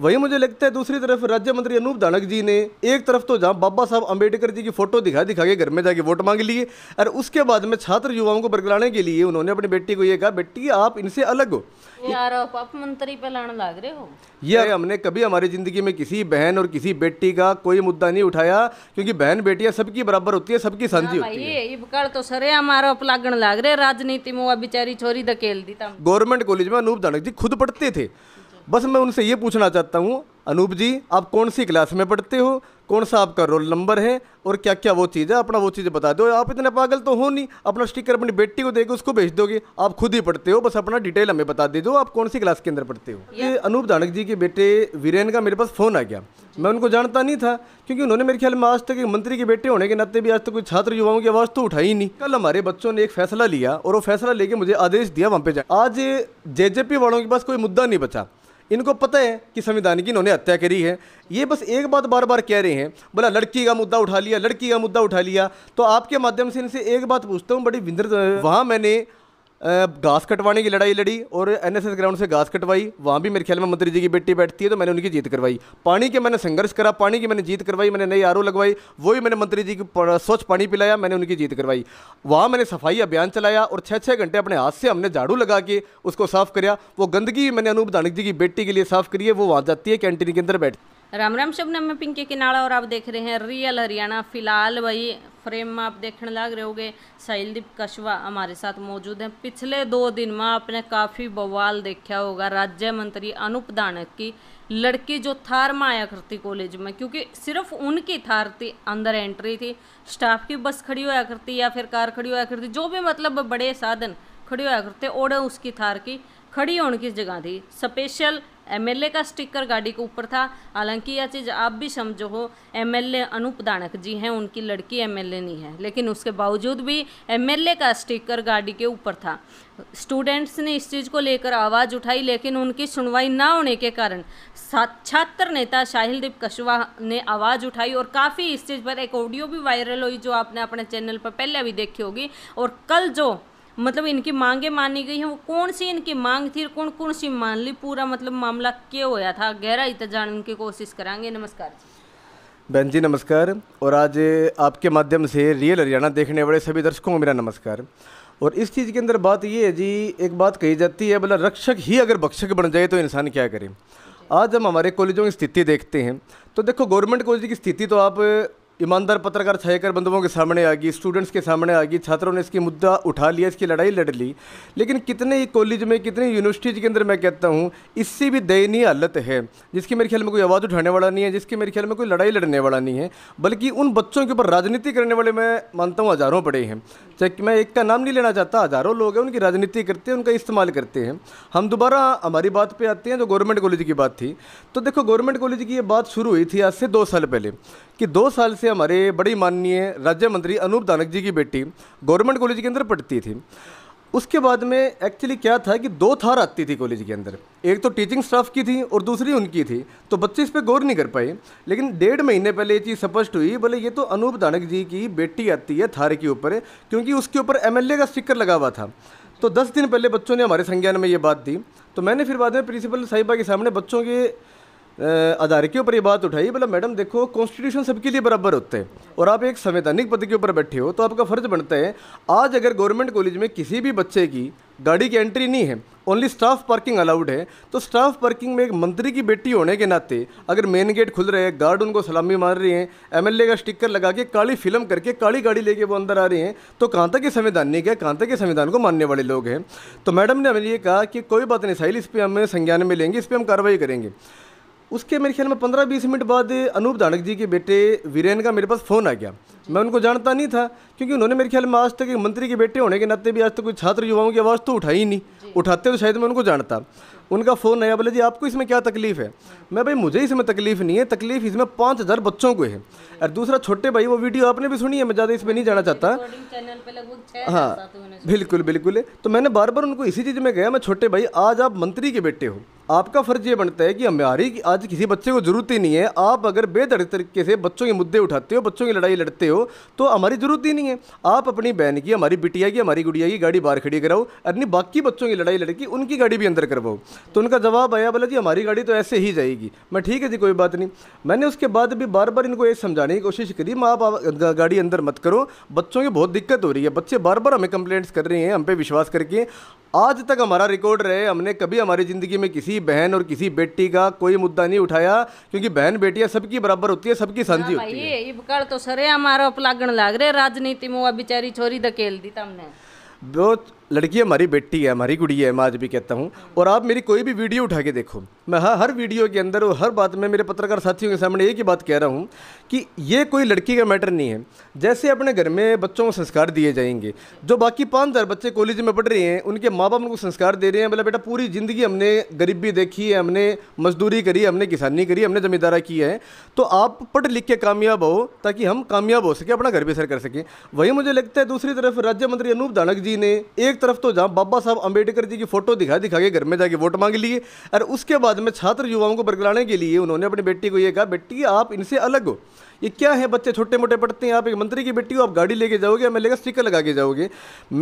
वहीं मुझे लगता है दूसरी तरफ राज्य मंत्री अनूप धानक जी ने एक तरफ तो जहां बाबा साहब अंबेडकर जी की फोटो दिखा दिखा के घर में जाके वोट मांग लिए और उसके बाद में छात्र युवाओं को बरकराने के लिए उन्होंने अपनी बेटी को ये कहा बेटी आप इनसे अलग हो यार आप मंत्री पे लाने लग रहे हो ये हमने कभी हमारी जिंदगी में किसी बहन और किसी बेटी का कोई मुद्दा नहीं उठाया क्योंकि बहन बेटियां सबकी बराबर होती हाँ है सबकी शांति होती है ये तो सरे हमारा लाग रहे राजनीति में बेचारी छोरी धकेल दी गवर्नमेंट कॉलेज में अनूप धानक जी खुद पढ़ते थे बस मैं उनसे ये पूछना चाहता हूँ अनूप जी आप कौन सी क्लास में पढ़ते हो कौन सा आपका रोल नंबर है और क्या क्या वो चीज़ है अपना वो चीज़ें बता दो आप इतने पागल तो हो नहीं अपना स्टिकर अपनी बेटी को देकर उसको भेज दोगे आप खुद ही पढ़ते हो बस अपना डिटेल हमें बता दीजिए आप कौन सी क्लास के अंदर पढ़ते हो ये अनूप धानक जी के बेटे वीरेन का मेरे पास फ़ोन आ गया मैं उनको जानता नहीं था क्योंकि उन्होंने मेरे ख्याल में आज तक एक मंत्री के बेटे होने के नाते भी आज तक कोई छात्र युवाओं की आवाज़ तो उठाई ही नहीं कल हमारे बच्चों ने एक फैसला लिया और वो फैसला लेके मुझे आदेश दिया वहाँ पे जाए आज जे वालों के पास कोई मुद्दा नहीं बचा इनको पता है कि संविधान की इन्होंने हत्या करी है ये बस एक बात बार बार कह रहे हैं बोला लड़की का मुद्दा उठा लिया लड़की का मुद्दा उठा लिया तो आपके माध्यम से इनसे एक बात पूछता हूँ बड़ी विंद्र वहाँ मैंने घास कटवाने की लड़ाई लड़ी और एनएसएस ग्राउंड से घास कटवाई वहाँ भी मेरे ख्याल में मंत्री जी की बेटी बैठती है तो मैंने उनकी जीत करवाई पानी के मैंने संघर्ष करा पानी की मैंने जीत करवाई मैंने नई आर लगवाई वो भी मैंने मंत्री जी की स्वच्छ पानी पिलाया मैंने उनकी जीत करवाई वहाँ मैंने सफाई अभियान चलाया और छः छः घंटे अपने हाथ से हमने झाड़ू लगा के उसको साफ कराया वो गंदगी मैंने अनूप धानक जी की बेटी के लिए साफ करी है वो वहाँ जाती है कैंटीन के अंदर बैठ राम राम शबनम में पिंके किनारा और आप देख रहे हैं रियल हरियाणा फिलहाल वही फ्रेम में आप देखने लग रहे गए साहिलदीप कशवा हमारे साथ मौजूद हैं पिछले दो दिन में आपने काफ़ी बवाल देखा होगा राज्य मंत्री अनूप दानक की लड़की जो थार में आया करती कॉलेज में क्योंकि सिर्फ उनकी थार थी अंदर एंट्री थी स्टाफ की बस खड़ी होया करती या फिर कार खड़ी होया करती जो भी मतलब बड़े साधन खड़ी होया करते ओडे उसकी थार की खड़ी होने की जगह थी स्पेशल एमएलए का स्टिकर गाड़ी के ऊपर था हालांकि यह चीज़ आप भी समझो हो एमएलए अनूप दानक जी हैं उनकी लड़की एमएलए नहीं है लेकिन उसके बावजूद भी एमएलए का स्टिकर गाड़ी के ऊपर था स्टूडेंट्स ने इस चीज़ को लेकर आवाज़ उठाई लेकिन उनकी सुनवाई ना होने के कारण छात्र नेता शाहिलदीप कशवाहा ने आवाज़ उठाई और काफ़ी इस चीज़ पर एक ऑडियो भी वायरल हुई जो आपने अपने चैनल पर पहले भी देखी होगी और कल जो मतलब इनकी मांगे मानी गई हैं वो कौन सी इनकी मांग थी कौन कौन सी मान ली पूरा मतलब मामला क्या होया था गहरा इतना जानने की कोशिश करेंगे नमस्कार बहन जी नमस्कार और आज आपके माध्यम से रियल हरियाणा देखने वाले सभी दर्शकों को मेरा नमस्कार और इस चीज़ के अंदर बात ये है जी एक बात कही जाती है बोला रक्षक ही अगर बक्षक बन जाए तो इंसान क्या करे आज हम हमारे कॉलेजों की स्थिति देखते हैं तो देखो गवर्नमेंट कॉलेज की स्थिति तो आप ईमानदार पत्रकार छायाकर बंधुओं के सामने आ गई स्टूडेंट्स के सामने आ गई छात्रों ने इसकी मुद्दा उठा लिया इसकी लड़ाई लड़ ली लेकिन कितने ही कॉलेज में कितनी यूनिवर्सिटीज के अंदर मैं कहता हूँ इससे भी दयनीय हालत है जिसकी मेरे ख्याल में कोई आवाज़ उठाने वाला नहीं है जिसकी मेरे ख्याल में कोई लड़ाई लड़ने वाला नहीं है बल्कि उन बच्चों के ऊपर राजनीति करने वाले मैं मानता हूँ हज़ारों पड़े हैं चाहे मैं एक का नाम नहीं लेना चाहता हज़ारों लोग हैं उनकी राजनीति करते हैं उनका इस्तेमाल करते हैं हम दोबारा हमारी बात पर आते हैं जो गवर्नमेंट कॉलेज की बात थी तो देखो गवर्नमेंट कॉलेज की ये बात शुरू हुई थी आज से दो साल पहले कि दो साल से से हमारे बड़ी माननीय राज्य मंत्री अनूप दानक जी की बेटी गवर्नमेंट कॉलेज के अंदर पढ़ती थी उसके बाद में एक्चुअली क्या था कि दो थार आती थी कॉलेज के अंदर एक तो टीचिंग स्टाफ की थी और दूसरी उनकी थी तो बच्चे इस पर गौर नहीं कर पाए लेकिन डेढ़ महीने पहले ये चीज़ स्पष्ट हुई बोले ये तो अनूप दानक जी की बेटी आती है थार के ऊपर क्योंकि उसके ऊपर एमएलए का स्टिकर लगा हुआ था तो दस दिन पहले बच्चों ने हमारे संज्ञान में ये बात दी तो मैंने फिर बाद में प्रिंसिपल साहिबा के सामने बच्चों के अदारे के ऊपर ये बात उठाई बोला मैडम देखो कॉन्स्टिट्यूशन सबके लिए बराबर होते हैं और आप एक संवैधानिक पद के ऊपर बैठे हो तो आपका फ़र्ज बनता है आज अगर गवर्नमेंट कॉलेज में किसी भी बच्चे की गाड़ी की एंट्री नहीं है ओनली स्टाफ पार्किंग अलाउड है तो स्टाफ पार्किंग में एक मंत्री की बेटी होने के नाते अगर मेन गेट खुल रहे हैं गार्ड उनको सलामी मार रही हैं एमएलए का स्टिकर लगा के काली फिल्म करके काली गाड़ी लेके वो अंदर आ रही हैं तो कहाँ तक ये संवैधानिक है कहाँ तक ये संविधान को मानने वाले लोग हैं तो मैडम ने हमें ये कहा कि कोई बात नहीं साहिल इस पर हमें संज्ञान में लेंगे इस पर हम कार्रवाई करेंगे उसके मेरे ख्याल में पंद्रह बीस मिनट बाद अनूप धानक जी के बेटे वीरेन का मेरे पास फ़ोन आ गया मैं उनको जानता नहीं था क्योंकि उन्होंने मेरे ख्याल में आज तक एक मंत्री के बेटे होने के नाते भी आज तक कोई छात्र युवाओं की आवाज़ तो उठाई ही नहीं उठाते तो शायद मैं उनको जानता उनका फ़ोन आया बोले जी आपको इसमें क्या तकलीफ़ है मैं भाई मुझे इसमें तकलीफ़ नहीं है तकलीफ़ इसमें पाँच हज़ार बच्चों को है और दूसरा छोटे भाई वो वीडियो आपने भी सुनी है मैं ज़्यादा इसमें नहीं जाना चाहता हाँ बिल्कुल बिल्कुल तो मैंने बार बार उनको इसी चीज़ में गया मैं छोटे भाई आज आप मंत्री के बेटे हो आपका फ़र्ज़ ये बनता है कि हमारी आज किसी बच्चे को ज़रूरत ही नहीं है आप अगर बेधड़ तरीके से बच्चों के मुद्दे उठाते हो बच्चों की लड़ाई लड़ते हो तो हमारी ज़रूरत ही नहीं है आप अपनी बहन की हमारी बिटिया की हमारी गुड़िया की गाड़ी बाहर खड़ी कराओ अपनी बाकी बच्चों की लड़ाई लड़की उनकी गाड़ी भी अंदर करवाओ तो उनका जवाब आया बोला जी हमारी गाड़ी तो ऐसे ही जाएगी मैं ठीक है जी कोई बात नहीं मैंने उसके बाद भी बार बार इनको ये समझाने की कोशिश करी माँ आप गाड़ी अंदर मत करो बच्चों की बहुत दिक्कत हो रही है बच्चे बार बार हमें कंप्लेंट्स कर रहे हैं हम पे विश्वास करके आज तक हमारा रिकॉर्ड रहे हमने कभी हमारी ज़िंदगी में किसी बहन और किसी बेटी का कोई मुद्दा नहीं उठाया क्योंकि बहन बेटियाँ सबकी बराबर होती है सबकी साझी होती है ये कर तो सरे हमारा लागण लाग रहे राजनीति में वो बेचारी छोरी धकेल दी तुमने बहुत लड़की हमारी बेटी है हमारी गुड़िया है मैं आज भी कहता हूँ और आप मेरी कोई भी वीडियो उठा के देखो मैं हर हाँ, हर वीडियो के अंदर और हर बात में मेरे पत्रकार साथियों के सामने एक ही बात कह रहा हूँ कि ये कोई लड़की का मैटर नहीं है जैसे अपने घर में बच्चों को संस्कार दिए जाएंगे जो बाकी पाँच हज़ार बच्चे कॉलेज में पढ़ रहे हैं उनके माँ बाप उनको संस्कार दे रहे हैं बोला बेटा पूरी ज़िंदगी हमने गरीबी देखी है हमने मजदूरी करी हमने किसानी करी हमने ज़मींदारा की है तो आप पढ़ लिख के कामयाब हो ताकि हम कामयाब हो सके अपना घर भी सर कर सकें वहीं मुझे लगता है दूसरी तरफ राज्य मंत्री अनूप धानक जी ने एक एक तरफ तो जहाँ बाबा साहब अम्बेडकर जी की फोटो दिखा दिखा के घर में जाके वोट मांग लिए और उसके बाद में छात्र युवाओं को बरकराने के लिए उन्होंने अपनी बेटी को ये कहा बेटी आप इनसे अलग हो ये क्या है बच्चे छोटे मोटे पढ़ते हैं आप एक मंत्री की बेटी हो आप गाड़ी लेके जाओगे मैं लेकर स्टिकर लगा के जाओगे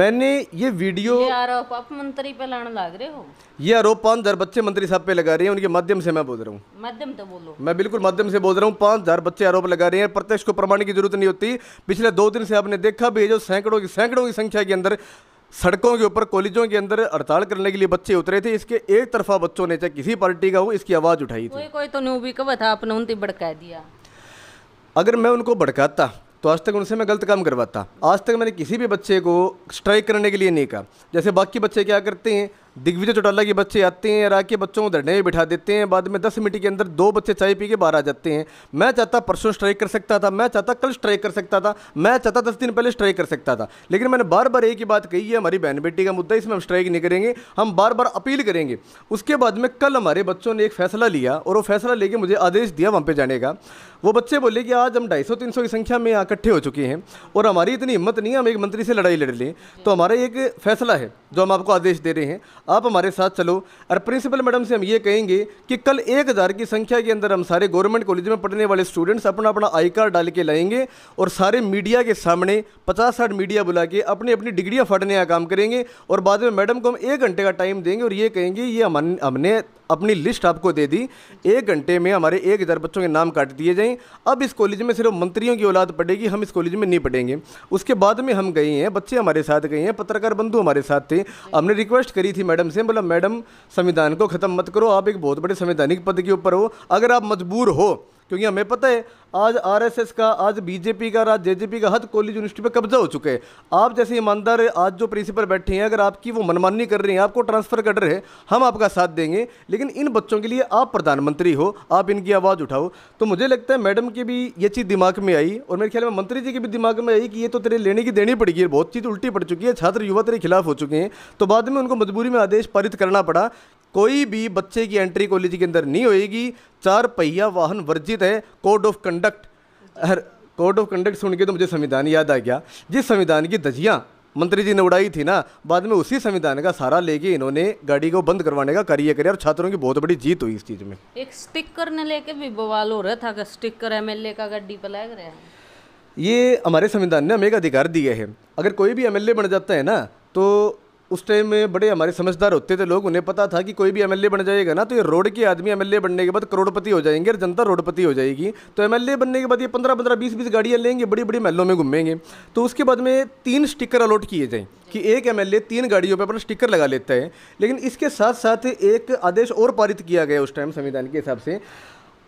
मैंने ये वीडियो आरोप मंत्री पे लाने लग रहे हो ये आरोप पाँच हज़ार बच्चे मंत्री साहब पे लगा रहे हैं उनके माध्यम से मैं बोल रहा हूँ माध्यम तो बोलो मैं बिल्कुल माध्यम से बोल रहा हूँ पाँच हज़ार बच्चे आरोप लगा रहे हैं प्रत्यक्ष को प्रमाण की जरूरत नहीं होती पिछले दो दिन से आपने देखा भी है जो सैकड़ों की सैकड़ों की संख्या के अंदर सड़कों के ऊपर कॉलेजों के अंदर हड़ताल करने के लिए बच्चे उतरे थे इसके एक तरफा बच्चों ने चाहे किसी पार्टी का हो इसकी आवाज़ उठाई थी कोई तो तो भी कहा था आपने उनती भड़का दिया अगर मैं उनको भड़काता तो आज तक उनसे मैं गलत काम करवाता आज तक मैंने किसी भी बच्चे को स्ट्राइक करने के लिए नहीं कहा जैसे बाकी बच्चे क्या करते हैं दिग्विजय चौटाला के बच्चे आते हैं और आके बच्चों को धरने में बिठा देते हैं बाद में दस मिनट के अंदर दो बच्चे चाय पी के बाहर आ जाते हैं मैं चाहता परसों स्ट्राइक कर सकता था मैं चाहता कल स्ट्राइक कर सकता था मैं चाहता दस दिन पहले स्ट्राइक कर सकता था लेकिन मैंने बार बार एक ही बात कही है हमारी बहन बेटी का मुद्दा इसमें हम स्ट्राइक नहीं करेंगे हम बार बार अपील करेंगे उसके बाद में कल हमारे बच्चों ने एक फैसला लिया और वो फैसला लेके मुझे आदेश दिया वहाँ पर जाने का वो बच्चे बोले कि आज हम ढाई सौ की संख्या में यहाँ इकट्ठे हो चुके हैं और हमारी इतनी हिम्मत नहीं है हम एक मंत्री से लड़ाई लड़ लें तो हमारा एक फैसला है जो हम आपको आदेश दे रहे हैं आप हमारे साथ चलो और प्रिंसिपल मैडम से हम ये कहेंगे कि कल एक हज़ार की संख्या के अंदर हम सारे गवर्नमेंट कॉलेज में पढ़ने वाले स्टूडेंट्स अपना अपना आई कार्ड डाल के लाएंगे और सारे मीडिया के सामने पचास साठ मीडिया बुला के अपनी अपनी डिग्रियाँ फाड़ने का काम करेंगे और बाद में मैडम को हम एक घंटे का टाइम देंगे और ये कहेंगे ये हमने हमने अपनी लिस्ट आपको दे दी एक घंटे में हमारे एक हज़ार बच्चों के नाम काट दिए जाएँ अब इस कॉलेज में सिर्फ मंत्रियों की औलाद पड़ेगी हम इस कॉलेज में नहीं पढ़ेंगे उसके बाद में हम गए हैं बच्चे हमारे साथ गए हैं पत्रकार बंधु हमारे साथ थे हमने रिक्वेस्ट करी थी मैडम से बोला मैडम संविधान को ख़त्म मत करो आप एक बहुत बड़े संवैधानिक पद के ऊपर हो अगर आप मजबूर हो क्योंकि हमें पता है आज आरएसएस का आज बीजेपी का आज जेजेपी का हद कॉलेज यूनिवर्सिटी पे कब्जा हो चुका है आप जैसे ईमानदार आज जो प्रिंसिपल बैठे हैं अगर आपकी वो मनमानी कर रहे हैं आपको ट्रांसफ़र कर रहे हैं हम आपका साथ देंगे लेकिन इन बच्चों के लिए आप प्रधानमंत्री हो आप इनकी आवाज़ उठाओ तो मुझे लगता है मैडम की भी ये चीज़ दिमाग में आई और मेरे ख्याल में मंत्री जी की भी दिमाग में आई कि ये तो तेरे लेने की देनी पड़ेगी बहुत चीज़ उल्टी पड़ चुकी है छात्र युवा तेरे खिलाफ हो चुके हैं तो बाद में उनको मजबूरी में आदेश पारित करना पड़ा कोई भी बच्चे की एंट्री कॉलेज के अंदर नहीं होएगी चार पहिया वाहन वर्जित है code of conduct code of conduct सुन के तो मुझे संविधान याद आ गया जिस संविधान की धजियाँ मंत्री जी ने उड़ाई थी ना बाद में उसी संविधान का सहारा लेके इन्होंने गाड़ी को बंद करवाने का कार्य करा और छात्रों की बहुत बड़ी जीत हुई इस चीज़ में एक स्टिकर ने लेके भी बवाल हो रहा था कि स्टिकर एमएलए का गड्डी पर लग रहा है ये हमारे संविधान ने हमें एक अधिकार दिया है अगर कोई भी एमएलए बन जाता है ना तो उस टाइम में बड़े हमारे समझदार होते थे लोग उन्हें पता था कि कोई भी एमएलए बन जाएगा ना तो ये रोड के आदमी एमएलए बनने के बाद करोड़पति हो जाएंगे और जनता रोडपति हो जाएगी तो एमएलए बनने के बाद ये पंद्रह पंद्रह बीस बीस गाड़ियाँ लेंगे बड़ी बड़ी महलों में घूमेंगे तो उसके बाद में तीन स्टिकर अलॉट किए जाएँ कि एक एम तीन गाड़ियों पर अपना स्टिकर लगा लेता है लेकिन इसके साथ साथ एक आदेश और पारित किया गया उस टाइम संविधान के हिसाब से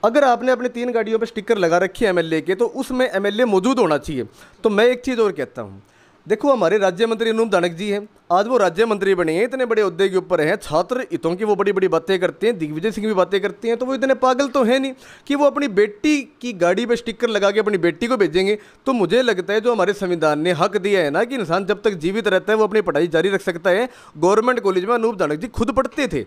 अगर आपने अपने तीन गाड़ियों पर स्टिकर लगा रखी है एमएलए के तो उसमें एमएलए मौजूद होना चाहिए तो मैं एक चीज़ और कहता हूँ देखो हमारे राज्य मंत्री अनूप दानक जी हैं आज वो राज्य मंत्री बने हैं इतने बड़े उद्योग के ऊपर हैं छात्र इतों की वो बड़ी बड़ी बातें करते हैं दिग्विजय सिंह भी बातें करते हैं तो वो इतने पागल तो हैं नहीं कि वो अपनी बेटी की गाड़ी पे स्टिकर लगा के अपनी बेटी को भेजेंगे तो मुझे लगता है जो हमारे संविधान ने हक दिया है ना कि इंसान जब तक जीवित रहता है वो अपनी पढ़ाई जारी रख सकता है गवर्नमेंट कॉलेज में अनूप दानक जी खुद पढ़ते थे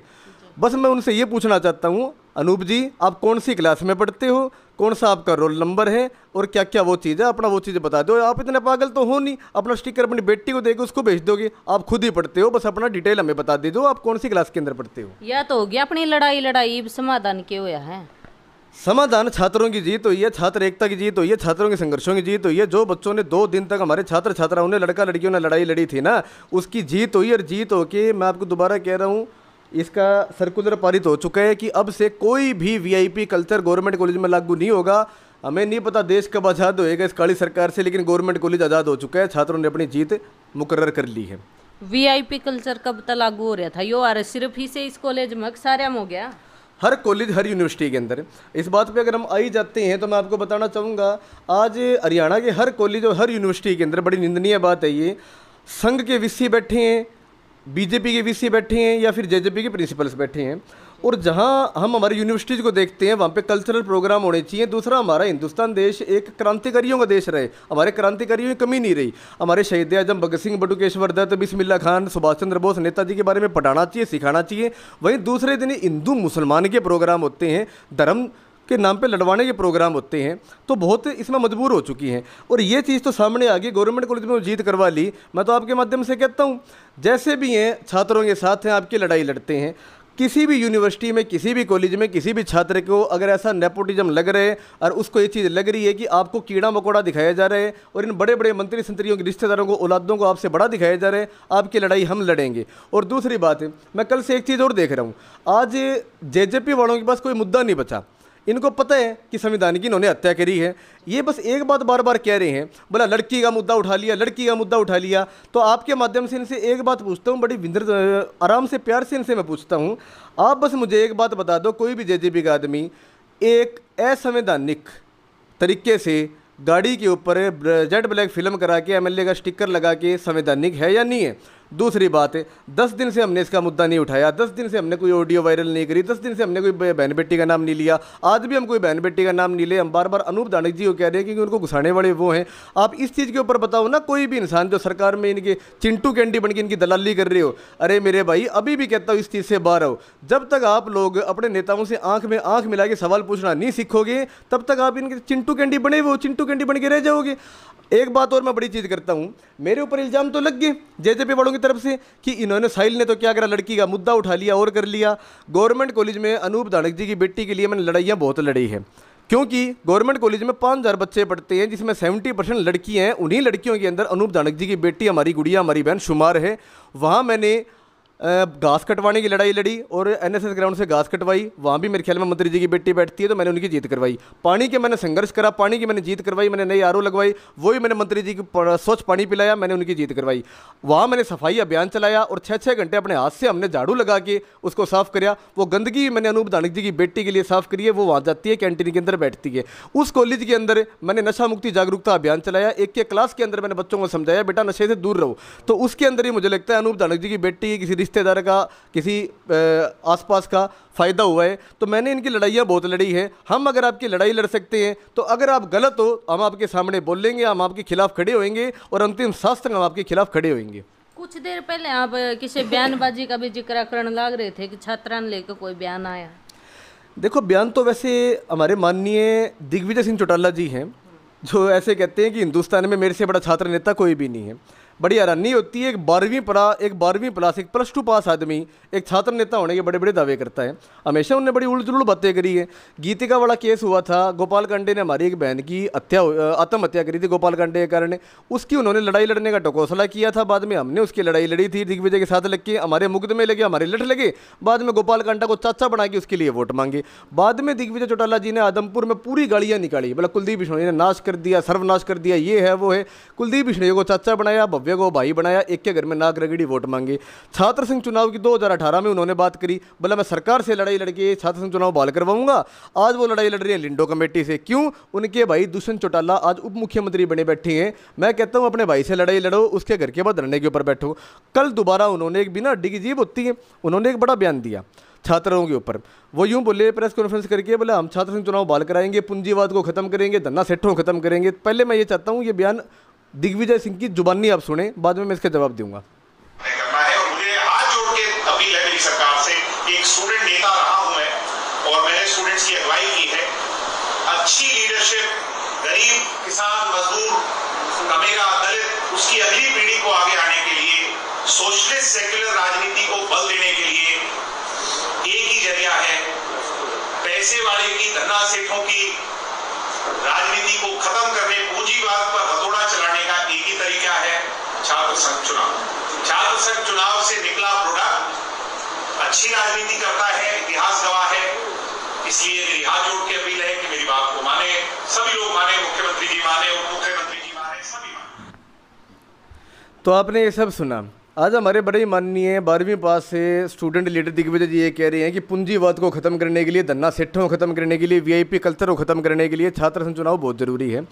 बस मैं उनसे ये पूछना चाहता हूँ अनूप जी आप कौन सी क्लास में पढ़ते हो कौन सा आपका रोल नंबर है और क्या क्या वो चीज़ है अपना वो चीज़ें बता दो आप इतने पागल तो हो नहीं अपना स्टिकर अपनी बेटी को देकर उसको भेज दोगे आप खुद ही पढ़ते हो बस अपना डिटेल हमें बता दे दो आप कौन सी क्लास के अंदर पढ़ते हो या तो हो गया अपनी लड़ाई लड़ाई समाधान के हुआ है समाधान छात्रों की जीत हुई है छात्र एकता की जीत हुई है छात्रों के संघर्षों की जीत हुई है जो बच्चों ने दो दिन तक हमारे छात्र छात्राओं ने लड़का लड़कियों ने लड़ाई लड़ी थी ना उसकी जीत हुई और जीत होके मैं आपको दोबारा कह रहा हूँ इसका सर्कुलर पारित हो चुका है कि अब से कोई भी वीआईपी कल्चर गवर्नमेंट कॉलेज में लागू नहीं होगा हमें नहीं पता देश कब आज़ाद होएगा इस काली सरकार से लेकिन गवर्नमेंट कॉलेज आज़ाद हो चुका है छात्रों ने अपनी जीत मुकर्र कर ली है वीआईपी कल्चर कब तक लागू हो रहा था यो आर सिर्फ ही से इस कॉलेज में सारे हो गया हर कॉलेज हर यूनिवर्सिटी के अंदर इस बात पे अगर हम आई जाते हैं तो मैं आपको बताना चाहूँगा आज हरियाणा के हर कॉलेज और हर यूनिवर्सिटी के अंदर बड़ी निंदनीय बात है ये संघ के विषय बैठे हैं बीजेपी के वीसी बैठे हैं या फिर जेजेपी के प्रिंसिपल्स बैठे हैं और जहाँ हम हमारी यूनिवर्सिटीज़ को देखते हैं वहाँ पे कल्चरल प्रोग्राम होने चाहिए दूसरा हमारा हिंदुस्तान देश एक क्रांतिकारियों का देश रहे हमारे क्रांतिकारियों की कमी नहीं रही हमारे शहीद आजम भगत सिंह बटुकेश्वर दत्त बिस्मिल्ला खान सुभाष चंद्र बोस नेताजी के बारे में पढ़ाना चाहिए सिखाना चाहिए वहीं दूसरे दिन हिंदू मुसलमान के प्रोग्राम होते हैं धर्म के नाम पे लड़वाने के प्रोग्राम होते हैं तो बहुत इसमें मजबूर हो चुकी हैं और ये चीज़ तो सामने आ गई गवर्नमेंट कॉलेज में जीत करवा ली मैं तो आपके माध्यम से कहता हूँ जैसे भी हैं छात्रों के साथ हैं आपकी लड़ाई लड़ते हैं किसी भी यूनिवर्सिटी में किसी भी कॉलेज में किसी भी छात्र को अगर ऐसा नेपोटिज्म लग रहा है और उसको ये चीज़ लग रही है कि आपको कीड़ा मकोड़ा दिखाया जा रहा है और इन बड़े बड़े मंत्री संतरियों के रिश्तेदारों को औलादों को आपसे बड़ा दिखाया जा रहा है आपकी लड़ाई हम लड़ेंगे और दूसरी बात है मैं कल से एक चीज़ और देख रहा हूँ आज जे वालों के पास कोई मुद्दा नहीं बचा इनको पता है कि संविधान की इन्होंने हत्या करी है ये बस एक बात बार बार कह रहे हैं बोला लड़की का मुद्दा उठा लिया लड़की का मुद्दा उठा लिया तो आपके माध्यम से इनसे एक बात पूछता हूँ बड़ी विंद्र आराम से प्यार से इनसे मैं पूछता हूँ आप बस मुझे एक बात बता दो कोई भी जे का आदमी एक असंवैधानिक तरीके से गाड़ी के ऊपर जेड ब्लैक फिल्म करा के एमएलए का स्टिकर लगा के संवैधानिक है या नहीं है दूसरी बात है दस दिन से हमने इसका मुद्दा नहीं उठाया दस दिन से हमने कोई ऑडियो वायरल नहीं करी दस दिन से हमने कोई बहन बेटी का नाम नहीं लिया आज भी हम कोई बहन बेटी का नाम नहीं ले हम बार बार अनूप दानक जी को कह रहे हैं क्योंकि उनको घुसाने वाले वो हैं आप इस चीज़ के ऊपर बताओ ना कोई भी इंसान जो सरकार में इनके चिंटू कैंडी बन के इनकी दलाली कर रहे हो अरे मेरे भाई अभी भी कहता हूँ इस चीज़ से बाहर आओ जब तक आप लोग अपने नेताओं से आंख में आंख मिला के सवाल पूछना नहीं सीखोगे तब तक आप इनके चिंटू कैंडी बने हुए चिंटू कैंडी बन के रह जाओगे एक बात और मैं बड़ी चीज़ करता हूँ मेरे ऊपर इल्ज़ाम तो लग गए जे वालों की तरफ से कि इन्होंने साहिल ने तो क्या करा लड़की का मुद्दा उठा लिया और कर लिया गवर्नमेंट कॉलेज में अनूप धानक जी की बेटी के लिए मैंने लड़ाइयाँ बहुत लड़ी है क्योंकि गवर्नमेंट कॉलेज में पाँच हज़ार बच्चे पढ़ते हैं जिसमें सेवेंटी परसेंट लड़की हैं उन्हीं लड़कियों के अंदर अनूप धानक जी की बेटी हमारी गुड़िया हमारी बहन शुमार है वहाँ मैंने घास कटवाने की लड़ाई लड़ी और एनएसएस ग्राउंड से घास कटवाई वहाँ भी मेरे ख्याल में मंत्री जी की बेटी बैठती है तो मैंने उनकी जीत करवाई पानी के मैंने संघर्ष करा पानी की मैंने जीत करवाई मैंने नई आर लगवाई वही मैंने मंत्री जी की स्वच्छ पानी पिलाया मैंने उनकी जीत करवाई वहाँ मैंने सफाई अभियान चलाया और छः छः घंटे अपने हाथ से हमने झाड़ू लगा के उसको साफ़ कराया वो गंदगी मैंने अनूप धानक जी की बेटी के लिए साफ़ करी है वो वहाँ जाती है कैंटीन के अंदर बैठती है उस कॉलेज के अंदर मैंने नशा मुक्ति जागरूकता अभियान चलाया एक के क्लास के अंदर मैंने बच्चों को समझाया बेटा नशे से दूर रहो तो उसके अंदर ही मुझे लगता है अनूप धानक जी की बेटी किसी रिश्तेदार का किसी आसपास का फ़ायदा हुआ है तो मैंने इनकी लड़ाइयाँ बहुत लड़ी है हम अगर आपकी लड़ाई लड़ सकते हैं तो अगर आप गलत हो हम आपके सामने बोल लेंगे हम आपके खिलाफ खड़े होंगे और अंतिम शास्त्र हम आपके खिलाफ खड़े होंगे कुछ देर पहले आप किसी बयानबाजी का भी जिक्र करने लाग रहे थे कि छात्रा ने लेकर कोई बयान आया देखो बयान तो वैसे हमारे माननीय दिग्विजय सिंह चौटाला जी हैं जो ऐसे कहते हैं कि हिंदुस्तान में मेरे से बड़ा छात्र नेता कोई भी नहीं है बड़ी हैरानी होती है एक बारहवीं पढ़ा एक बारहवीं क्लास एक प्लस टू पास आदमी एक छात्र नेता होने के बड़े बड़े दावे करता है हमेशा उनने बड़ी उलझुल बातें करी है गीते का बड़ा केस हुआ था गोपाल कांडे ने हमारी एक बहन की हत्या आत्महत्या करी थी गोपाल कांडे के कारण उसकी उन्होंने लड़ाई लड़ने का टकोसला किया था बाद में हमने उसकी लड़ाई लड़ी थी दिग्विजय के साथ लग के हमारे मुकदमे लगे हमारे लट लगे बाद में गोपाल कांडा को चाचा बना के उसके लिए वोट मांगे बाद में दिग्विजय चौटाला जी ने आदमपुर में पूरी गाड़ियाँ निकाली बोला कुलदीप बिश्नोई ने नाश कर दिया सर्वनाश कर दिया ये है वो है कुलदीप बिश्नोई को चाचा बनाया भव्य को भाई बनाया एक के घर में नाग रगड़ी वोट मांगी छात्र संघ चुनाव की 2018 में उन्होंने बात करी बोला मैं सरकार से लड़ाई लड़के छात्र संघ चुनाव बहाल करवाऊंगा आज वो लड़ाई लड़ रही है लिंडो कमेटी से क्यों उनके भाई दुष्यंत चौटाला आज उप मुख्यमंत्री बने बैठे हैं मैं कहता हूँ अपने भाई से लड़ाई लड़ो उसके घर के बाद धरने के ऊपर बैठो कल दोबारा उन्होंने एक बिना डिगी जीप होती है उन्होंने एक बड़ा बयान दिया छात्रों के ऊपर वो यूं बोले प्रेस कॉन्फ्रेंस करके बोले हम छात्र संघ चुनाव बाल कराएंगे पूंजीवाद को खत्म करेंगे धन्ना सेठों को खत्म करेंगे पहले मैं ये चाहता हूँ ये बयान दिग्विजय सिंह की जुबानी आप सुने बाद में मैं इसका जवाब दूंगा दलित उसकी अगली पीढ़ी को आगे आने के लिए सोशलिस्ट सेक्युलर राजनीति को बल देने के लिए एक ही जरिया है पैसे वाले की राजनीति को खत्म करने पूंजीवाद पर हथौड़ा चलाने का एक ही तरीका है छात्र संघ चुनाव छात्र संघ चुनाव से निकला प्रोडक्ट अच्छी राजनीति करता है इतिहास गवाह है इसलिए मेरी हाथ जोड़ के अपील है कि मेरी बात को माने सभी लोग माने मुख्यमंत्री जी माने उप मुख्यमंत्री जी माने सभी माने तो आपने ये सब सुना आज हमारे बड़े माननीय बारहवीं पास से स्टूडेंट लीडर दिग्विजय जी ये कह रहे हैं कि पूंजीवाद को खत्म करने के लिए धन्ना सेठों को खत्म करने के लिए वीआईपी कल्चर को खत्म करने के लिए छात्र संघ चुनाव बहुत ज़रूरी है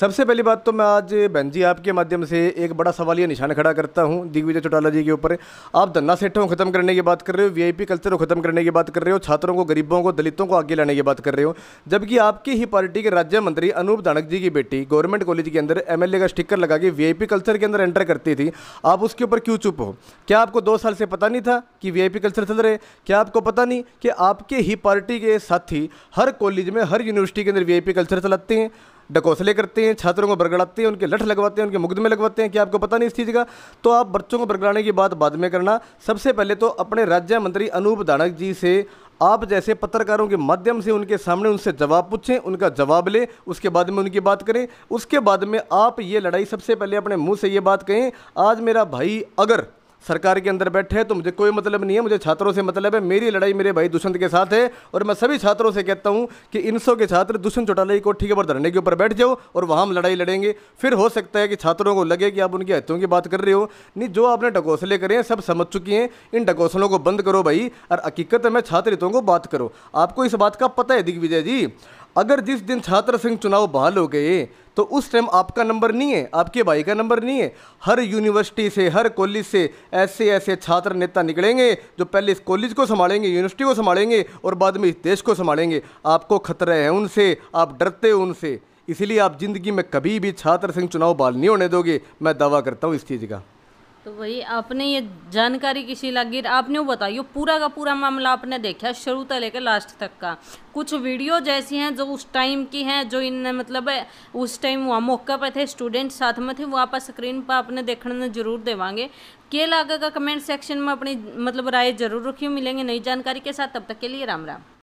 सबसे पहली बात तो मैं आज बहन जी आपके माध्यम से एक बड़ा सवाल यह निशान खड़ा करता हूँ दिग्विजय चौटाला जी के ऊपर आप धन्ना सेठों को खत्म करने की बात कर रहे हो वी कल्चर को खत्म करने की बात कर रहे हो छात्रों को गरीबों को दलितों को आगे लाने की बात कर रहे हो जबकि आपकी ही पार्टी के राज्य मंत्री अनूप धानक जी की बेटी गवर्नमेंट कॉलेज के अंदर एमएलए का स्टिकर लगा के वी कल्चर के अंदर एंटर करती थी आप उसके ऊपर क्यों चुप हो क्या आपको दो साल से पता नहीं था कि वीआईपी कल्चर चल रहे क्या आपको पता नहीं कि आपके ही पार्टी के साथी हर कॉलेज में हर यूनिवर्सिटी के अंदर वीआईपी कल्चर चलाते हैं डकोसले करते हैं छात्रों को बरगड़ाते हैं उनके लठ लगवाते हैं उनके मुकदमे लगवाते हैं कि आपको पता नहीं इस चीज़ का तो आप बच्चों को बरगड़ाने की बात बाद में करना सबसे पहले तो अपने राज्य मंत्री अनूप दानक जी से आप जैसे पत्रकारों के माध्यम से उनके सामने उनसे जवाब पूछें उनका जवाब लें उसके बाद में उनकी बात करें उसके बाद में आप ये लड़ाई सबसे पहले अपने मुंह से ये बात कहें आज मेरा भाई अगर सरकार के अंदर बैठे हैं तो मुझे कोई मतलब नहीं है मुझे छात्रों से मतलब है मेरी लड़ाई मेरे भाई दुष्यंत के साथ है और मैं सभी छात्रों से कहता हूँ कि इन सौ के छात्र दुष्यंत चौटाला की कोठी के ऊपर धरने के ऊपर बैठ जाओ और वहाँ हम लड़ाई लड़ेंगे फिर हो सकता है कि छात्रों को लगे कि आप उनकी हत्याओं की बात कर रहे हो नहीं जो आपने डकोसले करे हैं सब समझ चुकी हैं इन डकोसलों को बंद करो भाई और हकीकत में छात्र हितों को बात करो आपको इस बात का पता है दिग्विजय जी अगर जिस दिन छात्र संघ चुनाव बहाल हो गए तो उस टाइम आपका नंबर नहीं है आपके भाई का नंबर नहीं है हर यूनिवर्सिटी से हर कॉलेज से ऐसे ऐसे छात्र नेता निकलेंगे जो पहले इस कॉलेज को संभालेंगे यूनिवर्सिटी को संभालेंगे और बाद में इस देश को संभालेंगे आपको खतरा है उनसे आप डरते हो उनसे इसीलिए आप ज़िंदगी में कभी भी छात्र संघ चुनाव बहाल नहीं होने दोगे मैं दावा करता हूँ इस चीज़ का तो वही आपने ये जानकारी किसी लगी आपने वो बताइयो पूरा का पूरा मामला आपने देखा शुरू से लेकर लास्ट तक का कुछ वीडियोज ऐसी हैं जो उस टाइम की हैं जो इन मतलब उस टाइम वहाँ मौका पर थे स्टूडेंट साथ में थे वो आप स्क्रीन पर आपने देखने जरूर देवांगे के लागे का कमेंट सेक्शन में अपनी मतलब राय जरूर रखियो मिलेंगे नई जानकारी के साथ तब तक के लिए राम राम